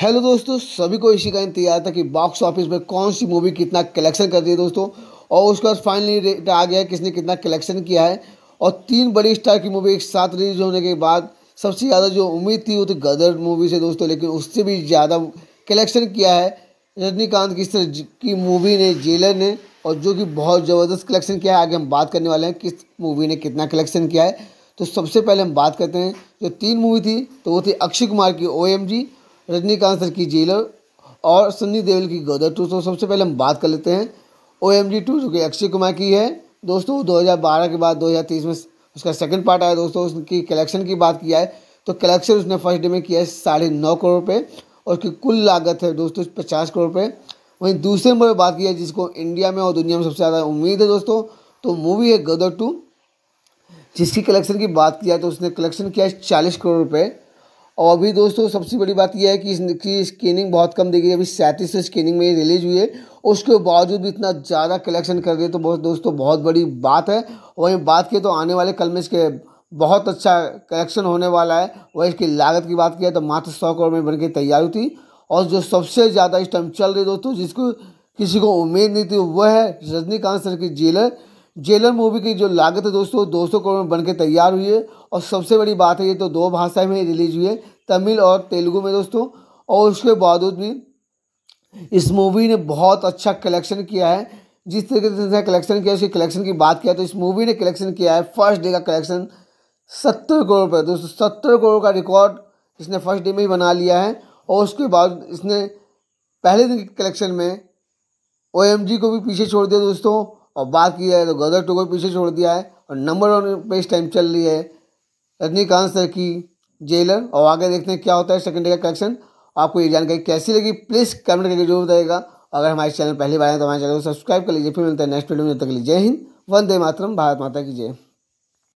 hello दोस्तों सभी को इसी का इंतजार था कि बॉक्स ऑफिस में कौन सी मूवी कितना कलेक्शन करती है दोस्तों और उसके बाद फाइनली रेट आ गया है किसने कितना कलेक्शन किया है और तीन बड़ी स्टार की मूवी एक साथ रिलीज होने के बाद सबसे ज़्यादा जो उम्मीद थी वो तो गदर मूवी से दोस्तों लेकिन उससे भी ज़्यादा कलेक्शन किया है रजनीकांत किस तरह की मूवी ने जेलर ने और जो कि बहुत ज़बरदस्त कलेक्शन किया है आगे हम बात करने वाले हैं किस मूवी ने कितना कलेक्शन किया है तो सबसे पहले हम बात करते हैं जो तीन मूवी थी तो वो थी अक्षय कुमार की ओ रजनीकांत सर की जेलर और सन्नी देवल की गदर टू तो सबसे पहले हम बात कर लेते हैं ओ एम जी टू जो कि अक्षय कुमार की है दोस्तों दो हज़ार बारह के बाद दो हज़ार तीस में उसका सेकंड पार्ट आया दोस्तों उसकी कलेक्शन की बात किया है तो कलेक्शन उसने फर्स्ट डे में किया है साढ़े नौ करोड़ रुपये और उसकी कुल लागत है दोस्तों पचास करोड़ रुपये वहीं दूसरे नंबर पर बात की है जिसको इंडिया में और दुनिया में सबसे ज़्यादा उम्मीद है दोस्तों तो मूवी है गदर टू जिसकी कलेक्शन की बात किया तो उसने कलेक्शन किया है चालीस करोड़ रुपये और अभी दोस्तों सबसे बड़ी बात यह है कि इसकी स्कैनिंग बहुत कम दी गई अभी सैंतीस स्कैनिंग में रिलीज हुई है उसके बावजूद भी इतना ज़्यादा कलेक्शन कर दिए तो बहुत दोस्तों बहुत बड़ी बात है वही बात की तो आने वाले कल में इसके बहुत अच्छा कलेक्शन होने वाला है वही इसकी लागत की बात किया तो मात्र सौ करोड़ में बनकर तैयार हुई थी और जो सबसे ज़्यादा इस टाइम चल रही दोस्तों जिसको किसी को उम्मीद नहीं थी वह है रजनीकांत सर की जेलर जेलर मूवी की जो लागत है दोस्तों दो करोड़ में बनकर तैयार हुई है और सबसे बड़ी बात है ये तो दो भाषाएं में रिलीज हुई है तमिल और तेलुगू में दोस्तों और उसके बावजूद भी इस मूवी ने बहुत अच्छा कलेक्शन किया है जिस तरीके से कलेक्शन किया उसके कलेक्शन की बात किया तो इस मूवी ने कलेक्शन किया है फर्स्ट डे का कलेक्शन सत्तर करोड़ रुपये दोस्तों सत्तर करोड़ का रिकॉर्ड इसने फर्स्ट डे में ही बना लिया है और उसके बाद इसने पहले दिन के कलेक्शन में ओ को भी पीछे छोड़ दिया दोस्तों और बात की जाए तो गदर टू को पीछे छोड़ दिया है और नंबर वन पे इस टाइम चल रही है रजनीकांत सर की जेलर और आगे देखते हैं क्या होता है सेकंड डे का कलेक्शन आपको ये जानकारी कैसी लगी प्लीज़ कमेंट करके जरूर बताएगा अगर हमारे चैनल पहली बार है तो हमारे चैनल को सब्सक्राइब कर लीजिए फिर मिलते हैं नेक्स्ट वीडियो में तक लीजिए हिंद वंदे मातरम भारत माता की जय